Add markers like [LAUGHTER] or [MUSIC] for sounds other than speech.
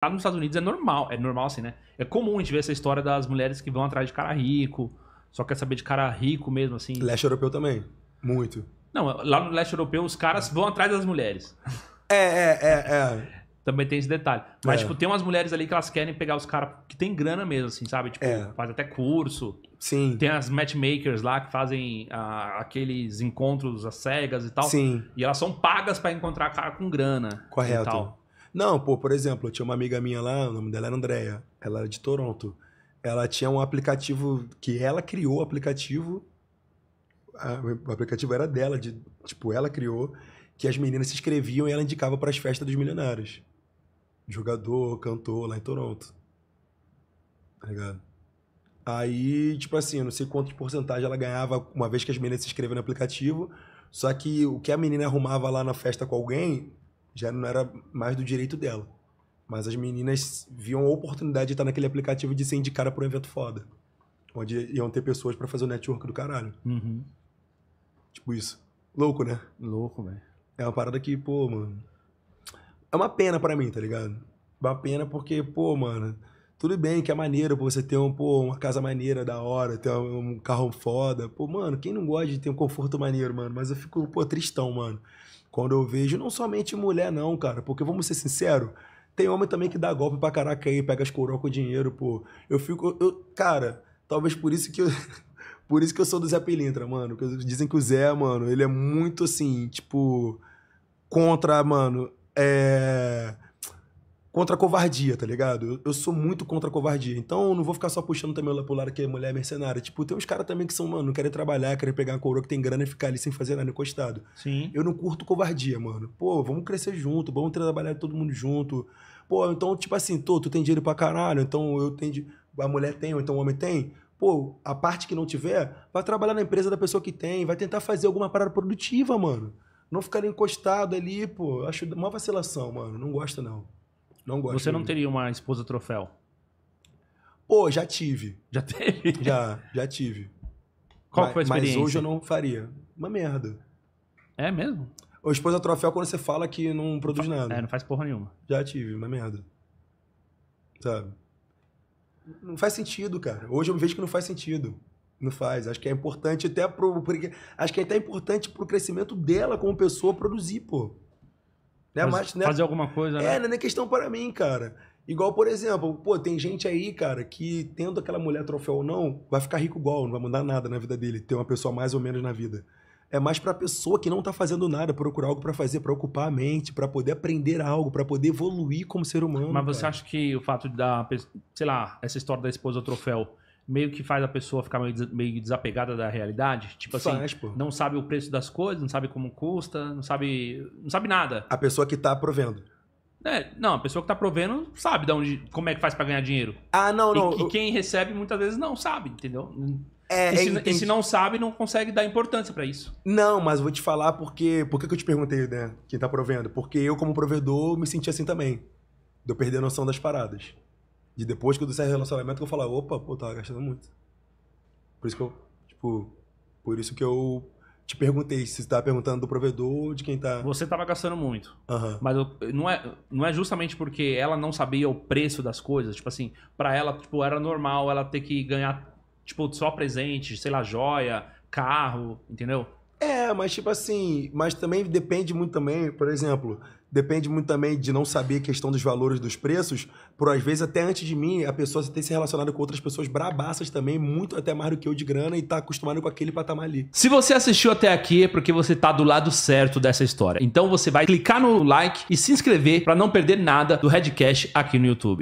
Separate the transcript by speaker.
Speaker 1: lá tá nos Estados Unidos é normal, é normal assim, né? É comum a gente ver essa história das mulheres que vão atrás de cara rico, só quer saber de cara rico mesmo, assim. Leste
Speaker 2: europeu também, muito.
Speaker 1: Não, lá no leste europeu os caras vão atrás das mulheres. É, é, é, é. Também tem esse detalhe. Mas, é. tipo, tem umas mulheres ali que elas querem pegar os caras que tem grana mesmo, assim, sabe? Tipo, é. faz até curso. Sim. Tem as matchmakers lá que fazem ah, aqueles encontros às cegas e tal. Sim. E elas são pagas para encontrar cara com grana. Correto.
Speaker 2: Não, pô, por exemplo, eu tinha uma amiga minha lá, o nome dela era Andrea, ela era de Toronto. Ela tinha um aplicativo que ela criou o aplicativo. A, o aplicativo era dela, de, tipo, ela criou, que as meninas se inscreviam e ela indicava para as festas dos milionários. Jogador, cantor lá em Toronto. Tá ligado? Aí, tipo assim, eu não sei quanto de porcentagem ela ganhava uma vez que as meninas se inscreviam no aplicativo. Só que o que a menina arrumava lá na festa com alguém, já não era mais do direito dela. Mas as meninas viam a oportunidade de estar naquele aplicativo de ser indicada para um evento foda. Onde iam ter pessoas para fazer o network do caralho. Uhum. Tipo isso. Louco, né? Louco, velho. É uma parada que, pô, mano. É uma pena para mim, tá ligado? Uma pena porque, pô, mano. Tudo bem que é maneiro pô, você ter um, pô, uma casa maneira, da hora, ter um carro foda. Pô, mano, quem não gosta de ter um conforto maneiro, mano? Mas eu fico, pô, tristão, mano. Quando eu vejo, não somente mulher, não, cara, porque vamos ser sinceros, tem homem também que dá golpe pra caraca aí, pega as coroas com dinheiro, pô. Eu fico. Eu, cara, talvez por isso que eu. [LAUGHS] por isso que eu sou do Zé Pelintra, mano. Dizem que o Zé, mano, ele é muito assim, tipo. Contra, mano. É contra a covardia, tá ligado? Eu, eu, sou muito contra a covardia. Então eu não vou ficar só puxando também lá pro lado que é mulher mercenária. Tipo, tem uns caras também que são, mano, não querem trabalhar, querem pegar uma coroa que tem grana e ficar ali sem fazer nada encostado. Sim. Eu não curto covardia, mano. Pô, vamos crescer junto, vamos trabalhar todo mundo junto. Pô, então, tipo assim, tô, tu tem dinheiro pra caralho, então eu tenho. A mulher tem, ou então o homem tem pô, a parte que não tiver, vai trabalhar na empresa da pessoa que tem, vai tentar fazer alguma parada produtiva, mano. Não ficar encostado ali, pô. Acho uma vacilação, mano. Não gosta, não. Não gosto. Você não
Speaker 1: teria uma esposa troféu? Pô, já tive. Já teve? [LAUGHS] Já, já tive. Qual mas, foi a experiência? Mas hoje eu não
Speaker 2: faria. Uma merda. É mesmo? Ou esposa troféu é quando você fala que não produz nada. É, não faz porra nenhuma. Já tive, uma merda. Sabe? Não faz sentido, cara. Hoje eu vejo que não faz sentido. Não faz. Acho que é importante até pro. Acho que é até importante pro crescimento dela como pessoa produzir, pô. Né? Mas, Mas né? fazer alguma coisa, é, né? É, não é questão para mim, cara. Igual, por exemplo, pô, tem gente aí, cara, que tendo aquela mulher troféu ou não, vai ficar rico igual, não vai mudar nada na vida dele, ter uma pessoa mais ou menos na vida. É mais pra pessoa que não tá fazendo nada, procurar algo para fazer, para ocupar a mente, para poder aprender algo, para poder evoluir como ser humano. Mas cara. você
Speaker 1: acha que o fato da, sei lá, essa história da esposa troféu meio que faz a pessoa ficar meio, meio desapegada da realidade? Tipo assim, faz, assim, pô. não sabe o preço das coisas, não sabe como custa, não sabe, não sabe nada.
Speaker 2: A pessoa que tá provendo.
Speaker 1: É, não, a pessoa que tá provendo sabe de onde, como é que faz para ganhar dinheiro. Ah, não, não. E, e, quem recebe muitas vezes não sabe, entendeu? É, e, se, é e se não sabe, não consegue dar importância para isso.
Speaker 2: Não, mas vou te falar porque. Por que eu te perguntei, né? Quem tá provendo? Porque eu, como provedor, me senti assim também. De eu perder a noção das paradas. De depois que eu disser relacionamento, eu falar, opa, pô, tava gastando muito. Por isso que eu, tipo, por isso que eu te perguntei se você tava perguntando do provedor ou de quem tá. Você tava gastando muito. Uhum.
Speaker 1: Mas eu, não, é, não é justamente porque ela não sabia o preço das coisas. Tipo assim, para ela, tipo, era normal ela ter que ganhar, tipo, só presente, sei lá, joia, carro, entendeu?
Speaker 2: É, mas tipo assim, mas também depende muito também, por exemplo, depende muito também de não saber a questão dos valores dos preços, por às vezes até antes de mim, a pessoa tem se relacionado com outras pessoas brabaças também, muito até mais do que eu de grana e tá acostumado com aquele patamar ali.
Speaker 1: Se você assistiu até aqui é porque você tá do lado certo dessa história. Então você vai clicar no like e se inscrever para não perder nada do Redcast aqui no YouTube.